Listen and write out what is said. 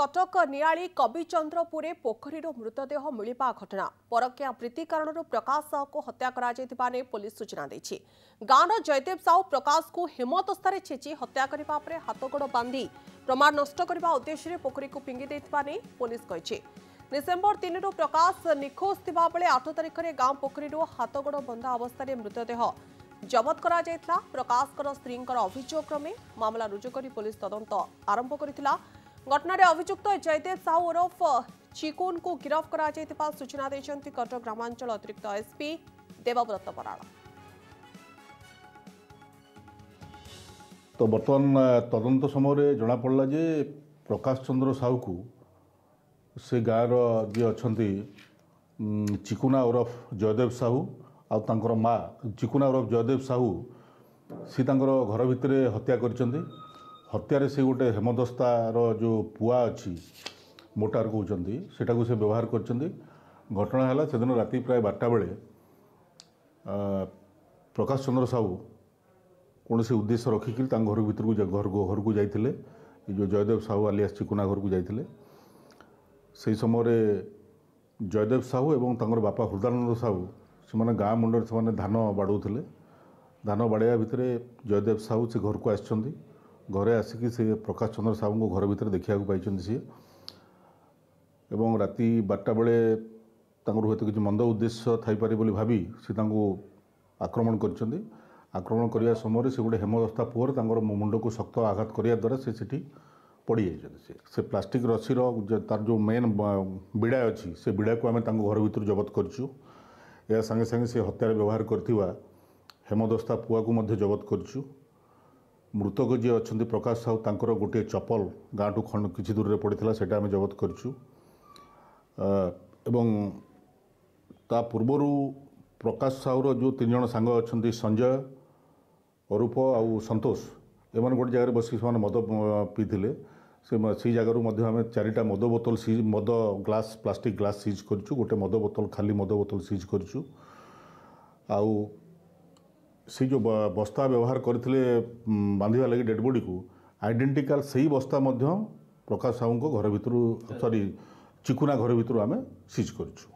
କଟକ ନିଆଳି କବିଚନ୍ଦ୍ରପୁରରେ ପୋଖରୀରୁ ମୃତଦେହ ମିଳିବା ଘଟଣା ପରକ୍ଷା ପ୍ରୀତି କାରଣରୁ ପ୍ରକାଶ ସାହୁକୁ ହତ୍ୟା କରାଯାଇଥିବା ନେଇ ପୋଲିସ ସୂଚନା ଦେଇଛି ଗାଁର ଜୟଦେବ ସାହୁ ପ୍ରକାଶକୁ ହିମଦସ୍ତାରେ ଛେଚି ହତ୍ୟା କରିବା ପରେ ହାତଗୋଡ଼ ବାନ୍ଧି ପ୍ରମାଣ ନଷ୍ଟ କରିବା ଉଦ୍ଦେଶ୍ୟରେ ପୋଖରୀକୁ ଫିଙ୍ଗି ଦେଇଥିବା ନେଇ ପୋଲିସ କହିଛି ଡିସେମ୍ବର ତିନିରୁ ପ୍ରକାଶ ନିଖୋଜ ଥିବାବେଳେ ଆଠ ତାରିଖରେ ଗାଁ ପୋଖରୀରୁ ହାତଗୋଡ଼ ବନ୍ଧା ଅବସ୍ଥାରେ ମୃତଦେହ ଜବତ କରାଯାଇଥିଲା ପ୍ରକାଶଙ୍କର ସ୍ତ୍ରୀଙ୍କର ଅଭିଯୋଗ କ୍ରମେ ମାମଲା ରୁଜୁ କରି ପୋଲିସ ତଦନ୍ତ ଆରମ୍ଭ କରିଥିଲା ଘଟଣାରେ ଅଭିଯୁକ୍ତ ଜୟଦେବ ସାହୁ ଓରଫ ଚିକୁନ୍କୁ ଗିରଫ କରାଯାଇଥିବା ସୂଚନା ଦେଇଛନ୍ତି କଟକ ଗ୍ରାମାଞ୍ଚଳ ଅତିରିକ୍ତ ଏସ୍ପି ଦେବବ୍ରତ ବରାଳ ତ ବର୍ତ୍ତମାନ ତଦନ୍ତ ସମୟରେ ଜଣାପଡ଼ିଲା ଯେ ପ୍ରକାଶ ଚନ୍ଦ୍ର ସାହୁକୁ ସେ ଗାଁର ଯିଏ ଅଛନ୍ତି ଚିକୁନା ଓରଫ ଜୟଦେବ ସାହୁ ଆଉ ତାଙ୍କର ମା' ଚିକୁନା ଓରଫ ଜୟଦେବ ସାହୁ ସେ ତାଙ୍କର ଘର ଭିତରେ ହତ୍ୟା କରିଛନ୍ତି ହତ୍ୟାରେ ସେ ଗୋଟେ ହେମଦସ୍ତାର ଯେଉଁ ପୁଆ ଅଛି ମୋଟାର କହୁଛନ୍ତି ସେଟାକୁ ସେ ବ୍ୟବହାର କରିଛନ୍ତି ଘଟଣା ହେଲା ସେଦିନ ରାତି ପ୍ରାୟ ବାରଟା ବେଳେ ପ୍ରକାଶ ଚନ୍ଦ୍ର ସାହୁ କୌଣସି ଉଦ୍ଦେଶ୍ୟ ରଖିକିରି ତାଙ୍କ ଘର ଭିତରକୁ ଘର ଘରକୁ ଯାଇଥିଲେ ଏ ଯେଉଁ ଜୟଦେବ ସାହୁ ଆଲି ଆସିଛି କୁନା ଘରକୁ ଯାଇଥିଲେ ସେହି ସମୟରେ ଜୟଦେବ ସାହୁ ଏବଂ ତାଙ୍କର ବାପା ହୃଦାନନ୍ଦ ସାହୁ ସେମାନେ ଗାଁ ମୁଣ୍ଡରେ ସେମାନେ ଧାନ ବାଡ଼ଉଥିଲେ ଧାନ ବାଡ଼େଇବା ଭିତରେ ଜୟଦେବ ସାହୁ ସେ ଘରକୁ ଆସିଛନ୍ତି घरे आसिक प्रकाश चंद्र साहू को घर भर देखा पाई सी एवं राति बारटा बेले हूँ तो किसी मंद उद्देश्य थपे भाई सी आक्रमण कर आक्रमण करवा समय से गोटे हेमदस्ता पुअर तर मुंड को शक्त आघात करने द्वारा से सीठी पड़ जाइए से से प्लास्टिक रसी तार जो मेन बीड़ा अच्छी से बीड़ा को आम घर भर जबत करूँ यह सांगे से हत्यार व्यवहार करम पुआ को जबत करूँ ମୃତକ ଯିଏ ଅଛନ୍ତି ପ୍ରକାଶ ସାହୁ ତାଙ୍କର ଗୋଟିଏ ଚପଲ ଗାଁଠୁ ଖଣ୍ଡ କିଛି ଦୂରରେ ପଡ଼ିଥିଲା ସେଇଟା ଆମେ ଜବତ କରିଛୁ ଏବଂ ତା ପୂର୍ବରୁ ପ୍ରକାଶ ସାହୁର ଯେଉଁ ତିନି ଜଣ ସାଙ୍ଗ ଅଛନ୍ତି ସଞ୍ଜୟ ଅରୂପ ଆଉ ସନ୍ତୋଷ ଏମାନେ ଗୋଟେ ଜାଗାରେ ବସିକି ସେମାନେ ମଦ ପିଇଥିଲେ ସେ ସେଇ ଜାଗାରୁ ମଧ୍ୟ ଆମେ ଚାରିଟା ମଦ ବୋତଲ ସିଜ୍ ମଦ ଗ୍ଲାସ୍ ପ୍ଲାଷ୍ଟିକ୍ ଗ୍ଲାସ୍ ସିଜ୍ କରିଛୁ ଗୋଟେ ମଦ ବୋତଲ ଖାଲି ମଦ ବୋତଲ ସିଜ୍ କରିଛୁ ଆଉ ସେଇ ଯେଉଁ ବସ୍ତା ବ୍ୟବହାର କରିଥିଲେ ବାନ୍ଧିବା ଲାଗି ଡେଡ଼୍ ଡେଡ଼ବଡ଼ିକୁ ଆଇଡ଼େଣ୍ଟିକାଲ୍ ସେଇ ବସ୍ତା ମଧ୍ୟ ପ୍ରକାଶ ସାହୁଙ୍କ ଘର ଭିତରୁ ସରି ଚିକୁନା ଘର ଭିତରୁ ଆମେ ସିଜ୍ କରିଛୁ